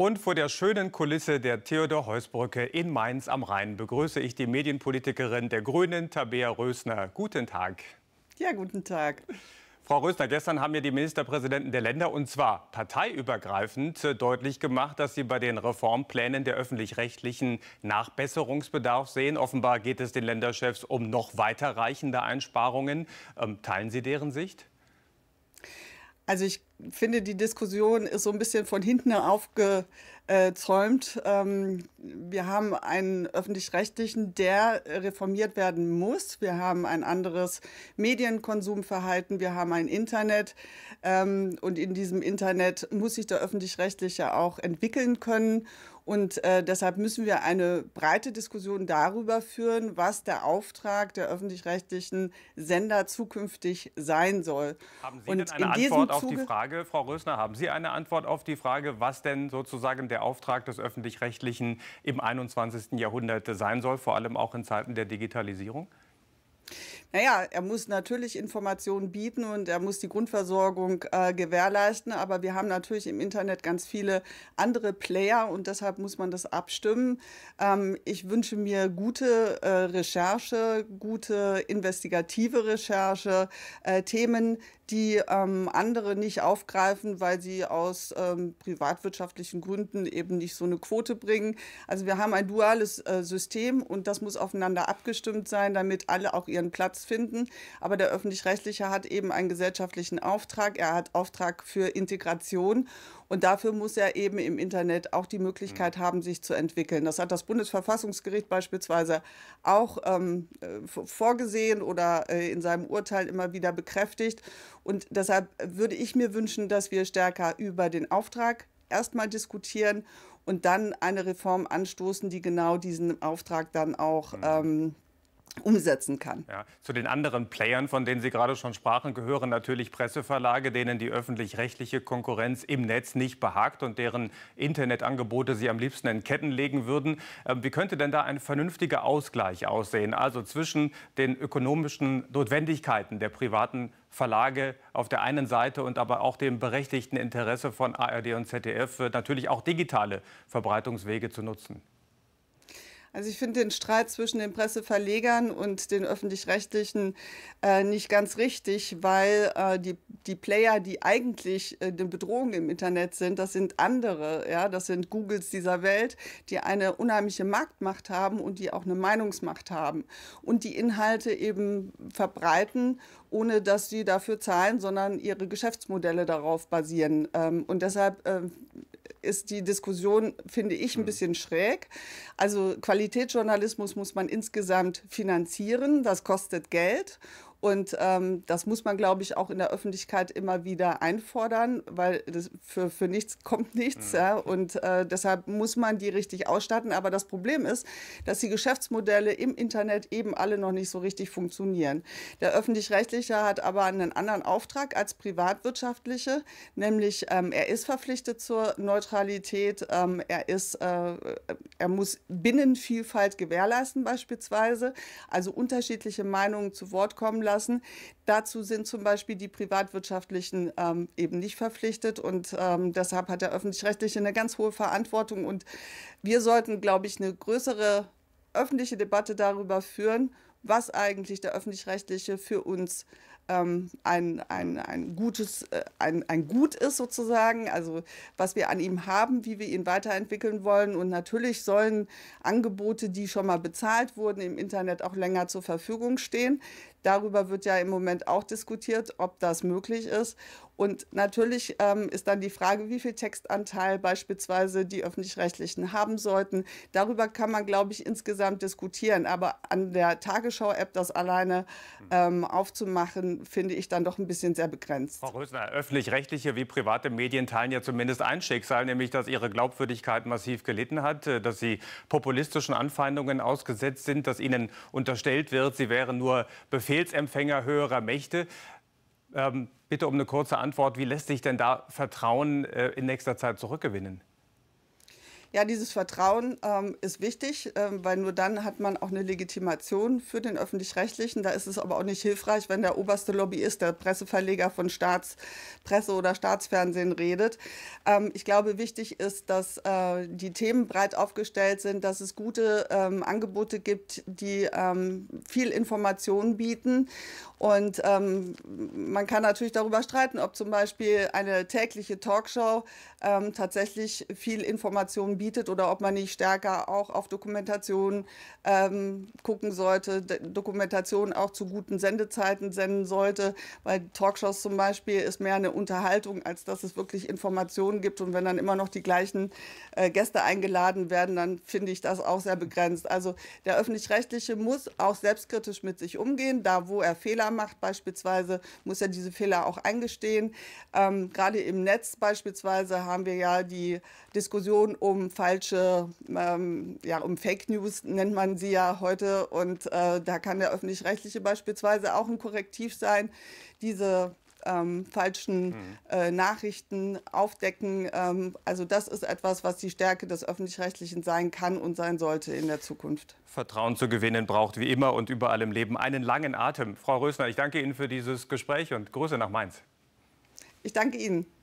Und vor der schönen Kulisse der Theodor-Heuss-Brücke in Mainz am Rhein begrüße ich die Medienpolitikerin der Grünen, Tabea Rösner. Guten Tag. Ja, guten Tag. Frau Rösner, gestern haben ja die Ministerpräsidenten der Länder und zwar parteiübergreifend deutlich gemacht, dass sie bei den Reformplänen der öffentlich-rechtlichen Nachbesserungsbedarf sehen. Offenbar geht es den Länderchefs um noch weiterreichende Einsparungen. Ähm, teilen Sie deren Sicht? Also ich finde, die Diskussion ist so ein bisschen von hinten aufge, äh, zäumt. Ähm, wir haben einen öffentlich-rechtlichen, der reformiert werden muss. Wir haben ein anderes Medienkonsumverhalten, wir haben ein Internet. Ähm, und in diesem Internet muss sich der öffentlich-rechtliche auch entwickeln können. Und äh, deshalb müssen wir eine breite Diskussion darüber führen, was der Auftrag der öffentlich-rechtlichen Sender zukünftig sein soll. Haben Sie und denn eine Antwort auf die Frage, Frau Rösner, haben Sie eine Antwort auf die Frage, was denn sozusagen der der Auftrag des Öffentlich-Rechtlichen im 21. Jahrhundert sein soll, vor allem auch in Zeiten der Digitalisierung? Naja, er muss natürlich Informationen bieten und er muss die Grundversorgung äh, gewährleisten, aber wir haben natürlich im Internet ganz viele andere Player und deshalb muss man das abstimmen. Ähm, ich wünsche mir gute äh, Recherche, gute investigative Recherche, äh, Themen, die ähm, andere nicht aufgreifen, weil sie aus ähm, privatwirtschaftlichen Gründen eben nicht so eine Quote bringen. Also wir haben ein duales äh, System und das muss aufeinander abgestimmt sein, damit alle auch ihr ihren Platz finden. Aber der öffentlich-rechtliche hat eben einen gesellschaftlichen Auftrag. Er hat Auftrag für Integration. Und dafür muss er eben im Internet auch die Möglichkeit mhm. haben, sich zu entwickeln. Das hat das Bundesverfassungsgericht beispielsweise auch ähm, äh, vorgesehen oder äh, in seinem Urteil immer wieder bekräftigt. Und deshalb würde ich mir wünschen, dass wir stärker über den Auftrag erstmal diskutieren und dann eine Reform anstoßen, die genau diesen Auftrag dann auch mhm. ähm, umsetzen kann. Ja, zu den anderen Playern, von denen Sie gerade schon sprachen, gehören natürlich Presseverlage, denen die öffentlich-rechtliche Konkurrenz im Netz nicht behagt und deren Internetangebote Sie am liebsten in Ketten legen würden. Ähm, wie könnte denn da ein vernünftiger Ausgleich aussehen? Also zwischen den ökonomischen Notwendigkeiten der privaten Verlage auf der einen Seite und aber auch dem berechtigten Interesse von ARD und ZDF, äh, natürlich auch digitale Verbreitungswege zu nutzen. Also ich finde den Streit zwischen den Presseverlegern und den öffentlich-rechtlichen äh, nicht ganz richtig, weil äh, die, die Player, die eigentlich äh, den Bedrohungen im Internet sind, das sind andere. Ja? Das sind Googles dieser Welt, die eine unheimliche Marktmacht haben und die auch eine Meinungsmacht haben und die Inhalte eben verbreiten, ohne dass sie dafür zahlen, sondern ihre Geschäftsmodelle darauf basieren. Ähm, und deshalb ähm, ist die Diskussion, finde ich, ein mhm. bisschen schräg. Also Qualitätsjournalismus muss man insgesamt finanzieren, das kostet Geld. Und ähm, das muss man, glaube ich, auch in der Öffentlichkeit immer wieder einfordern, weil das für, für nichts kommt nichts. Ja. Mhm. ja. Und äh, deshalb muss man die richtig ausstatten. Aber das Problem ist, dass die Geschäftsmodelle im Internet eben alle noch nicht so richtig funktionieren. Der öffentlich-rechtliche hat aber einen anderen Auftrag als privatwirtschaftliche, nämlich ähm, er ist verpflichtet zur Neutralität, ähm, er, ist, äh, er muss Binnenvielfalt gewährleisten beispielsweise, also unterschiedliche Meinungen zu Wort kommen lassen lassen. Dazu sind zum Beispiel die privatwirtschaftlichen ähm, eben nicht verpflichtet und ähm, deshalb hat der öffentlich-rechtliche eine ganz hohe Verantwortung und wir sollten, glaube ich, eine größere öffentliche Debatte darüber führen, was eigentlich der öffentlich-rechtliche für uns ähm, ein, ein, ein, gutes, äh, ein, ein Gut ist sozusagen, also was wir an ihm haben, wie wir ihn weiterentwickeln wollen. Und natürlich sollen Angebote, die schon mal bezahlt wurden, im Internet auch länger zur Verfügung stehen. Darüber wird ja im Moment auch diskutiert, ob das möglich ist. Und natürlich ähm, ist dann die Frage, wie viel Textanteil beispielsweise die öffentlich-rechtlichen haben sollten. Darüber kann man, glaube ich, insgesamt diskutieren. Aber an der Tagesschau-App das alleine hm. ähm, aufzumachen, finde ich dann doch ein bisschen sehr begrenzt. Frau Rösner, öffentlich-rechtliche wie private Medien teilen ja zumindest ein Schicksal, nämlich dass ihre Glaubwürdigkeit massiv gelitten hat, äh, dass sie populistischen Anfeindungen ausgesetzt sind, dass ihnen unterstellt wird, sie wären nur Befehlsempfänger höherer Mächte. Ähm, bitte um eine kurze Antwort. Wie lässt sich denn da Vertrauen äh, in nächster Zeit zurückgewinnen? Ja, dieses Vertrauen ähm, ist wichtig, ähm, weil nur dann hat man auch eine Legitimation für den öffentlich-rechtlichen. Da ist es aber auch nicht hilfreich, wenn der oberste Lobbyist, der Presseverleger von Staatspresse oder Staatsfernsehen redet. Ähm, ich glaube, wichtig ist, dass äh, die Themen breit aufgestellt sind, dass es gute ähm, Angebote gibt, die ähm, viel Information bieten. Und ähm, man kann natürlich darüber streiten, ob zum Beispiel eine tägliche Talkshow ähm, tatsächlich viel Information bietet oder ob man nicht stärker auch auf Dokumentation ähm, gucken sollte, D Dokumentation auch zu guten Sendezeiten senden sollte, weil Talkshows zum Beispiel ist mehr eine Unterhaltung, als dass es wirklich Informationen gibt. Und wenn dann immer noch die gleichen äh, Gäste eingeladen werden, dann finde ich das auch sehr begrenzt. Also der öffentlich-rechtliche muss auch selbstkritisch mit sich umgehen. Da, wo er Fehler macht, beispielsweise, muss er diese Fehler auch eingestehen. Ähm, Gerade im Netz beispielsweise haben haben wir ja die Diskussion um falsche, ähm, ja, um Fake News nennt man sie ja heute. Und äh, da kann der öffentlich-rechtliche beispielsweise auch ein Korrektiv sein. Diese ähm, falschen hm. äh, Nachrichten aufdecken. Ähm, also das ist etwas, was die Stärke des öffentlich-rechtlichen sein kann und sein sollte in der Zukunft. Vertrauen zu gewinnen braucht wie immer und überall im Leben einen langen Atem. Frau Rösner, ich danke Ihnen für dieses Gespräch und Grüße nach Mainz. Ich danke Ihnen.